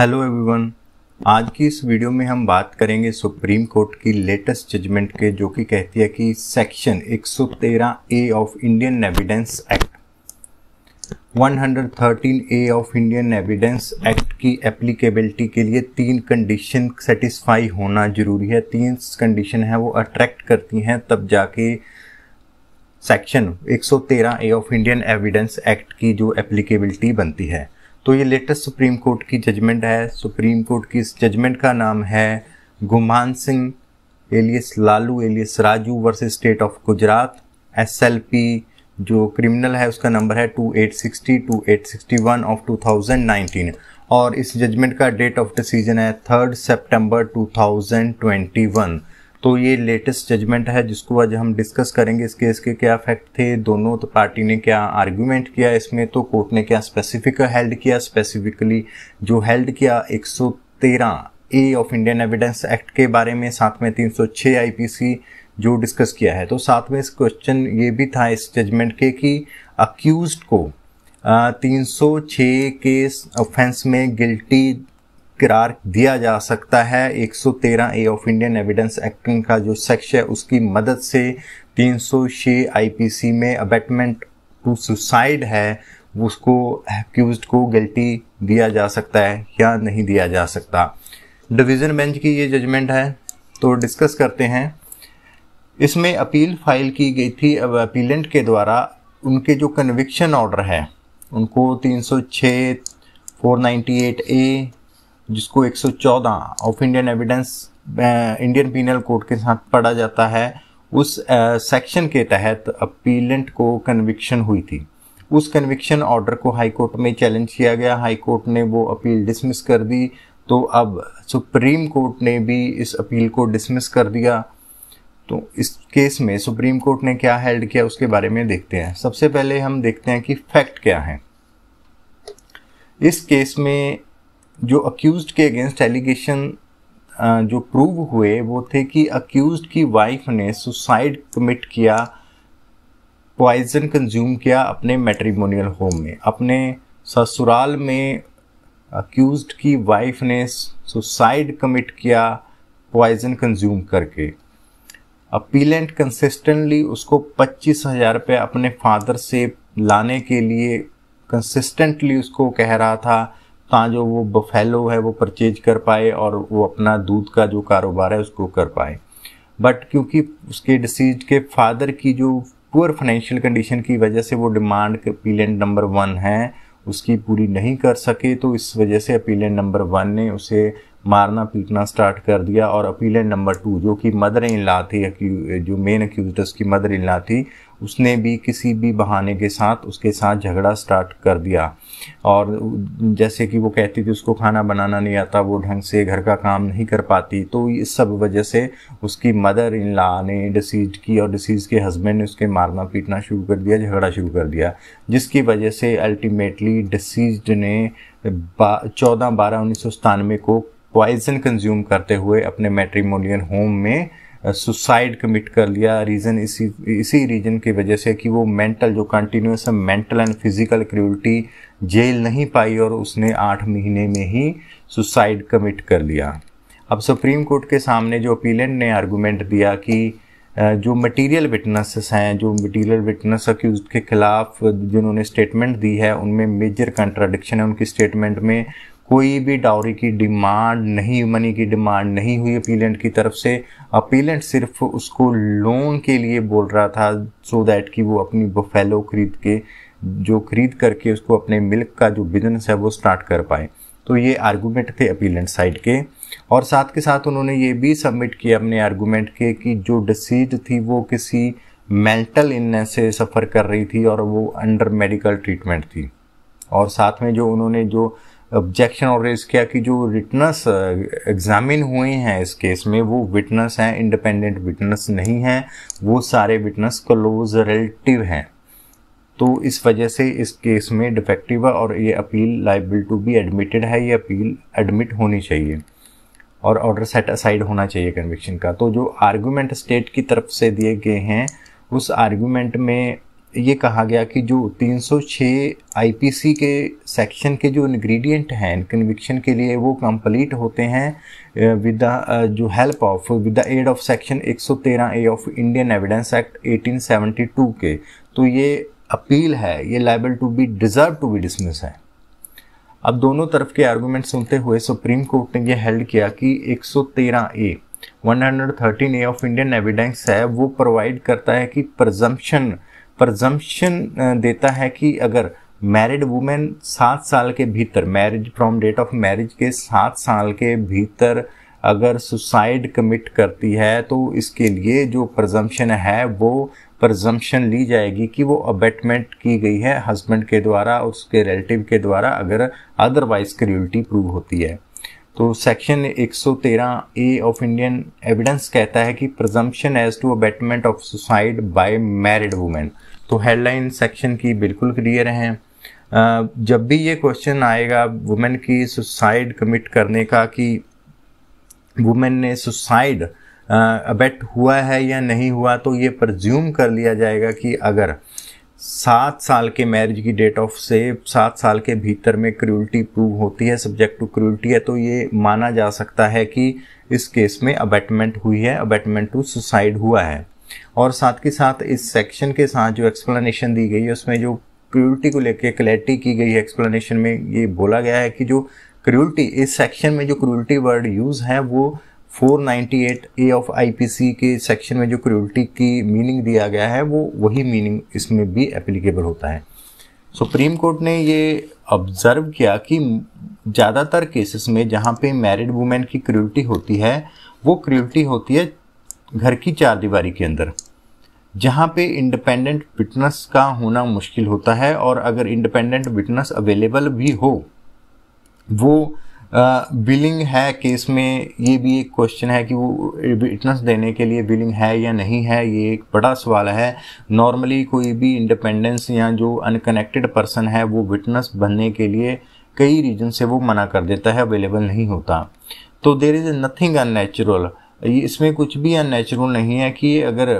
Hello everyone आज की इस वीडियो में हम बात करेंगे सुप्रीम कोर्ट की लेटेस्ट जजमेंट के जो कि कहती है कि section 113 A of Indian evidence act 113 A of Indian evidence act की एप्लीकेबिलिटी के लिए तीन कंडीशन सेटिस्फाई होना जरूरी है तीन कंडीशन है वो अट्रैक्ट करती हैं तब जाके section 113 A of Indian evidence act की जो एप्लीकेबिलिटी बनती है तो ये लेटेस्ट सुप्रीम कोर्ट की जजमेंट है सुप्रीम कोर्ट की इस जजमेंट का नाम है Guman Singh alias Lalu alias Raju versus state of Gujarat SLP जो क्रिमिनल है उसका नंबर है two two eight eight sixty sixty one of two thousand nineteen और इस जजमेंट का डेट ऑफ डिसीजन है third September two thousand twenty one तो ये लेटेस्ट जजमेंट है जिसको आज हम डिस्कस करेंगे इस केस के क्या फैक्ट थे दोनों तो पार्टी ने क्या आर्ग्यूमेंट किया इसमें तो कोर्ट ने क्या स्पेसिफिक हेल्ड किया स्पेसिफिकली जो हेल्ड किया 113 A of Indian evidence act के बारे में साथ में 306 आईपीसी जो डिस्कस किया है तो साथ में इस क्वेश्चन ये भी था इस जजमेंट के कि अक्यूज को तीन सौ छ के ऑफेंस में गिल्टी करार दिया जा सकता है 113 A of Indian evidence act का जो सेक्शन है उसकी मदद से 306 आईपीसी में अबेटमेंट टू सुसाइड है उसको एक्यूज को गिल्टी दिया जा सकता है या नहीं दिया जा सकता डिवीज़न बेंच की ये जजमेंट है तो डिस्कस करते हैं इसमें अपील फाइल की गई थी अब अपीलेंट के द्वारा उनके जो कन्विक्शन ऑर्डर है उनको 306 498 ए जिसको 114 of Indian evidence Indian penal code के साथ पढ़ा जाता है उस सेक्शन के तहत अपीलेंट को कन्विक्शन हुई थी उस कन्विक्शन ऑर्डर को हाई कोर्ट में चैलेंज किया गया हाई कोर्ट ने वो अपील डिसमिस कर दी तो अब सुप्रीम कोर्ट ने भी इस अपील को डिसमिस कर दिया तो इस केस में सुप्रीम कोर्ट ने क्या हेल्ड किया उसके बारे में देखते हैं सबसे पहले हम देखते हैं कि फैक्ट क्या है इस केस में जो अक्यूज के अगेंस्ट एलिगेशन जो प्रूव हुए वो थे कि अक्यूज की वाइफ ने सुसाइड कमिट किया पॉइजन कंज्यूम किया अपने मैट्रीमोनियल होम में अपने ससुराल में अक्यूज की वाइफ ने सुसाइड कमिट किया पॉइजन कंज्यूम करके अपीलेंट कंसिस्टेंटली उसको पच्चीस हज़ार रुपये अपने फादर से लाने के लिए कंसिस्टेंटली उसको कह रहा था ता हाँ, जो वो बफेलो है वो परचेज कर पाए और वो अपना दूध का जो कारोबार है उसको कर पाए बट क्योंकि उसके डिसीज के फादर की जो पुअर फाइनेंशियल कंडीशन की वजह से वो डिमांड अपीलेंट नंबर वन है उसकी पूरी नहीं कर सके तो इस वजह से अपीलेंट नंबर वन ने उसे मारना पीटना स्टार्ट कर दिया और अपीलेंट नंबर टू जो कि मदर इन ला थी जो मेन एक्यूजर्स की मदर इन ला थी उसने भी किसी भी बहाने के साथ उसके साथ झगड़ा स्टार्ट कर दिया और जैसे कि वो कहती थी उसको खाना बनाना नहीं आता वो ढंग से घर का काम नहीं कर पाती तो इस सब वजह से उसकी मदर इन ला ने डिसीज की और डिसीज के हस्बैंड ने उसके मारना पीटना शुरू कर दिया झगड़ा शुरू कर दिया जिसकी वजह से अल्टीमेटली डिसीज ने बा, चौदह बारह उन्नीस को पॉइजन कंज्यूम करते हुए अपने मेट्रीमोनियल होम में सुसाइड uh, कमिट कर लिया रीज़न इसी इसी रीज़न की वजह से कि वो मेंटल जो continuous mental and physical cruelty जेल नहीं पाई और उसने आठ महीने में ही सुसाइड कमिट कर लिया अब सुप्रीम कोर्ट के सामने जो अपीलेंट ने आर्गूमेंट दिया कि uh, जो मटेरियल विटनेसेस हैं जो मटेरियल विटनेस अक्यूज के खिलाफ जिन्होंने स्टेटमेंट दी है उनमें मेजर कंट्राडिक्शन है उनकी स्टेटमेंट में कोई भी डाउरी की डिमांड नहीं मनी की डिमांड नहीं हुई अपीलेंट की तरफ से अपीलेंट सिर्फ उसको लोन के लिए बोल रहा था सो so दैट कि वो अपनी बफेलो खरीद के जो खरीद करके उसको अपने मिल्क का जो बिजनेस है वो स्टार्ट कर पाए तो ये आर्गूमेंट थे अपीलेंट साइड के और साथ के साथ उन्होंने ये भी सबमिट किया अपने आर्गूमेंट के कि जो डिसीज थी वो किसी मेंटल इलनेस से सफ़र कर रही थी और वो अंडर मेडिकल ट्रीटमेंट थी और साथ में जो उन्होंने जो ऑब्जेक्शन और रेज किया कि जो रिटनस एग्जामिन uh, हुए हैं इस केस में वो विटनेस हैं इंडिपेंडेंट विटनेस नहीं हैं वो सारे विटनेस क्लोज रिलेटिव हैं तो इस वजह से इस केस में डिफेक्टिव है और ये appeal liable to be admitted है ये अपील एडमिट होनी चाहिए और ऑर्डर सेट असाइड होना चाहिए कन्विक्शन का तो जो आर्गूमेंट स्टेट की तरफ से दिए गए हैं उस आर्गूमेंट में ये कहा गया कि जो 306 आईपीसी के सेक्शन के जो इंग्रेडिएंट हैं कन्विक्शन के लिए वो कंप्लीट होते हैं विद द जो help of with the aid of section 113 A of Indian evidence act 1872 के तो ये अपील है ये liable to be deserve to be dismiss है अब दोनों तरफ के आर्गूमेंट सुनते हुए सुप्रीम कोर्ट ने यह हेल्ड किया कि 113 A 113 A of Indian evidence है वो प्रोवाइड करता है कि प्रजम्पशन प्रजम्पन uh, देता है कि अगर मैरिड वुमेन सात साल के भीतर marriage from date of marriage के सात साल के भीतर अगर सुसाइड कमिट करती है तो इसके लिए जो प्रजम्पन है वो प्रजम्पन ली जाएगी कि वो अबेटमेंट की गई है हस्बैंड के द्वारा उसके रिलेटिव के द्वारा अगर अदरवाइज क्रियलिटी प्रूव होती है तो section 113 A of Indian evidence कहता है कि presumption as to abetment of suicide by married women तो हेडलाइन सेक्शन की बिल्कुल क्लियर हैं जब भी ये क्वेश्चन आएगा वुमेन की सुसाइड कमिट करने का कि वुमेन ने सुसाइड अबेट हुआ है या नहीं हुआ तो ये प्रज्यूम कर लिया जाएगा कि अगर सात साल के मैरिज की डेट ऑफ से सात साल के भीतर में क्रूल्टी प्रूव होती है सब्जेक्ट टू क्रूल्टी है तो ये माना जा सकता है कि इस केस में अबेटमेंट हुई है अबेटमेंट टू सुसाइड हुआ है और साथ के साथ इस सेक्शन के साथ जो एक्सप्लेनेशन दी गई है उसमें जो क्रूल्टी को लेकर क्लैरिटी की गई है एक्सप्लेनेशन में ये बोला गया है कि जो क्रूल्टी इस सेक्शन में जो क्रूल्टी वर्ड यूज़ है वो 498 ए ऑफ आईपीसी के सेक्शन में जो क्रूल्टी की मीनिंग दिया गया है वो वही मीनिंग इसमें भी एप्लीकेबल होता है सुप्रीम कोर्ट ने ये ऑब्जर्व किया कि ज़्यादातर केसेस में जहाँ पे मैरिड वुमेन की क्रूल्टी होती है वो क्रूल्टी होती है घर की चार दीवारी के अंदर जहाँ पे इंडिपेंडेंट विटनेस का होना मुश्किल होता है और अगर इंडिपेंडेंट विटनेस अवेलेबल भी हो वो बिलिंग है केस में ये भी एक क्वेश्चन है कि वो विटनेस देने के लिए बिलिंग है या नहीं है ये एक बड़ा सवाल है नॉर्मली कोई भी इंडिपेंडेंस या जो अनकनेक्टेड पर्सन है वो विटनेस बनने के लिए कई रीजन से वो मना कर देता है अवेलेबल नहीं होता तो देर इज़ नथिंग अननेचुरल इसमें कुछ भी अननेचुरल नहीं है कि अगर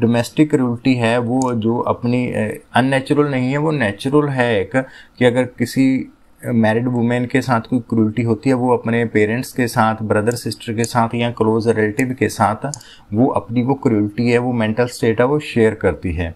डोमेस्टिक क्रूरटी है वो जो अपनी अननेचुरल नहीं है वो नेचुरल है एक कि अगर किसी मैरिड वुमेन के साथ कोई क्रूल्टी होती है वो अपने पेरेंट्स के साथ ब्रदर सिस्टर के साथ या क्लोज रिलेटिव के साथ वो अपनी वो क्रूल्टी है वो मेंटल स्टेट है वो शेयर करती है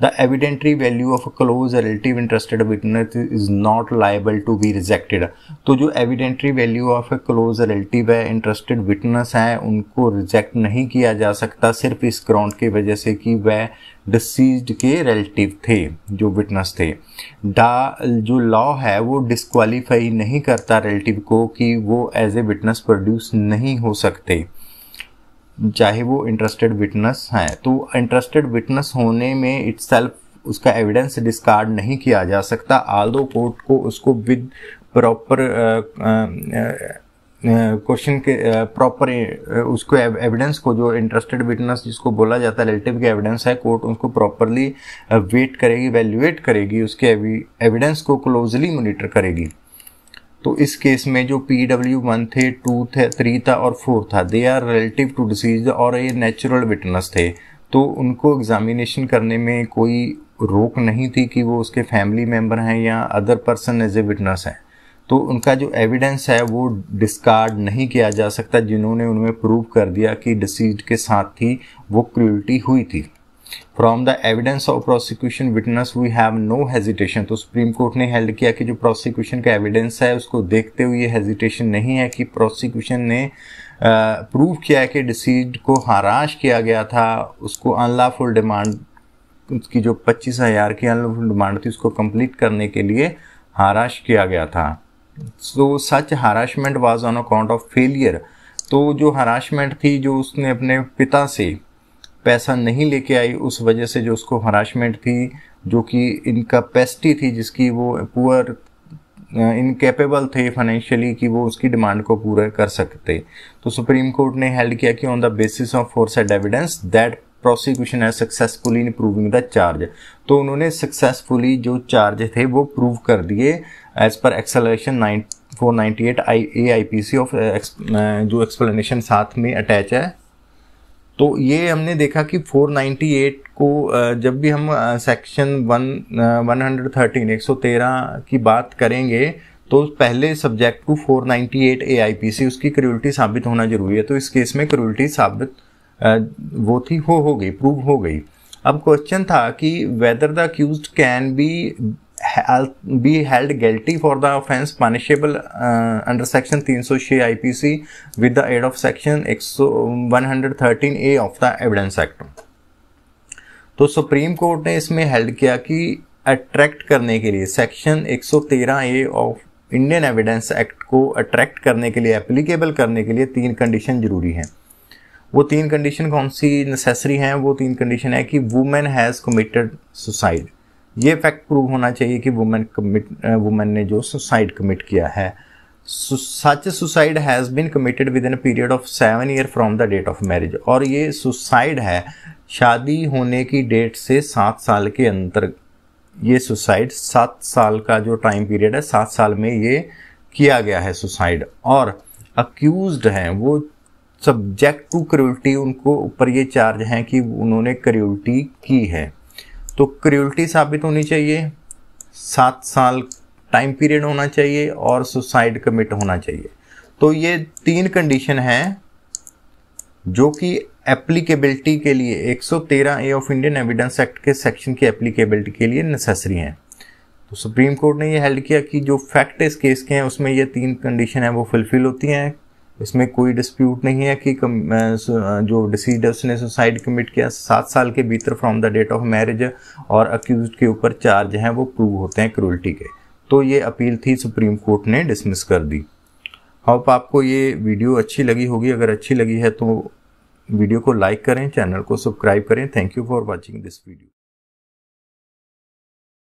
The evidentiary value of a close relative interested witness is not liable to be rejected. तो जो evidentiary value of a close relative है interested witness है उनको reject नहीं किया जा सकता सिर्फ इस ग्राउंड की वजह से कि वह डिसीज के रिलेटिव थे जो विटनेस थे डा जो लॉ है वो डिस्क्वालीफाई नहीं करता रिलेटिव को कि वो एज ए विटनेस प्रोड्यूस नहीं हो सकते चाहे वो इंटरेस्टेड विटनेस हैं तो इंटरेस्टेड विटनेस होने में इट्सल्फ उसका एविडेंस डिस्कार्ड नहीं किया जा सकता दो कोर्ट को उसको विद प्रॉपर क्वेश्चन के प्रॉपर उसको एविडेंस को जो इंटरेस्टेड विटनेस जिसको बोला जाता है रिलेटिव के एविडेंस है कोर्ट उसको प्रॉपरली वेट करेगी वैल्यूएट करेगी उसके एविडेंस को क्लोजली मॉनिटर करेगी तो इस केस में जो पी डब्ल्यू वन थे टू थे थ्री था और फोर था they are relative to deceased और ये नेचुरल विटनेस थे तो उनको एग्जामिनेशन करने में कोई रोक नहीं थी कि वो उसके फैमिली मेम्बर हैं या other person as a witness हैं तो उनका जो एविडेंस है वो डिस्कार्ड नहीं किया जा सकता जिन्होंने उनमें प्रूव कर दिया कि डिसीज के साथ ही वो क्रूल्टी हुई थी from the evidence of prosecution witness we have no hesitation तो सुप्रीम कोर्ट ने हेल्ड किया कि जो प्रोसिक्यूशन का एविडेंस है उसको देखते हुए हेजिटेशन नहीं है कि प्रोसिक्यूशन ने प्रूव किया है कि डिसीड को हराश किया गया था उसको अनलाफुल डिमांड उसकी जो पच्चीस हज़ार की अनलाफुल डिमांड थी उसको कंप्लीट करने के लिए हराश किया गया था so such harassment was on account of failure तो जो हराशमेंट थी जो उसने अपने पिता से पैसा नहीं लेके आई उस वजह से जो उसको हरासमेंट थी जो कि इनका पेस्टी थी जिसकी वो पुअर इनकेपेबल थे फाइनेंशियली कि वो उसकी डिमांड को पूरा कर सकते तो सुप्रीम कोर्ट ने हेल्ड किया कि on the basis of foresaid evidence that prosecution है successfully in proving the charge तो उन्होंने सक्सेसफुली जो चार्ज थे वो प्रूव कर दिए as per acceleration nine four ninety eight I A I P C of जो एक्सप्लेनेशन साथ में अटैच है तो ये हमने देखा कि 498 को जब भी हम section one one hundred thirteen एक सौ तेरह की बात करेंगे तो पहले सब्जेक्ट को 498 एआईपीसी उसकी क्रूल्टी साबित होना जरूरी है तो इस केस में क्रूल्टी साबित वो थी हो हो गई प्रूव हो गई अब क्वेश्चन था कि whether the accused can be be held guilty for the offense punishable uh, under section IPC with the aid of section 113 A of the evidence act तो सुप्रीम कोर्ट ने इसमें हेल्ड किया कि अट्रैक्ट करने के लिए section 113 A of Indian evidence act को attract करने के लिए एप्लीकेबल करने के लिए तीन कंडीशन जरूरी हैं वो तीन कंडीशन कौन सी नेसेसरी हैं वो तीन कंडीशन है कि वुमेन हैज़ कमिटेड सुसाइड ये फैक्ट प्रूव होना चाहिए कि वुमेन कमिट वुमेन ने जो सुसाइड कमिट किया है such suicide has been committed within period of seven year from the date of marriage और ये सुसाइड है शादी होने की डेट से सात साल के अंतर ये सुसाइड सात साल का जो टाइम पीरियड है सात साल में ये किया गया है सुसाइड और अक्यूज हैं वो सब्जेक्ट टू क्रूल्टी उनको ऊपर ये चार्ज हैं कि उन्होंने क्रूल्टी की है तो क्रियोल्टी साबित होनी चाहिए सात साल टाइम पीरियड होना चाहिए और सुसाइड कमिट होना चाहिए तो ये तीन कंडीशन हैं जो कि एप्लीकेबिलिटी के लिए 113 A of Indian evidence act के सेक्शन की एप्लीकेबिलिटी के लिए नेसेसरी हैं तो सुप्रीम कोर्ट ने यह हेल्ड किया कि जो फैक्ट इस केस के हैं उसमें ये तीन कंडीशन है वो फुलफिल होती हैं इसमें कोई डिस्प्यूट नहीं है कि जो डिसीडर्स ने सुसाइड कमिट किया सात साल के भीतर from the date of marriage और अक्यूज के ऊपर चार्ज हैं वो प्रूव होते हैं क्रूल्टी के तो ये अपील थी सुप्रीम कोर्ट ने डिसमिस कर दी होप आपको ये वीडियो अच्छी लगी होगी अगर अच्छी लगी है तो वीडियो को लाइक करें चैनल को सब्सक्राइब करें thank you for watching this video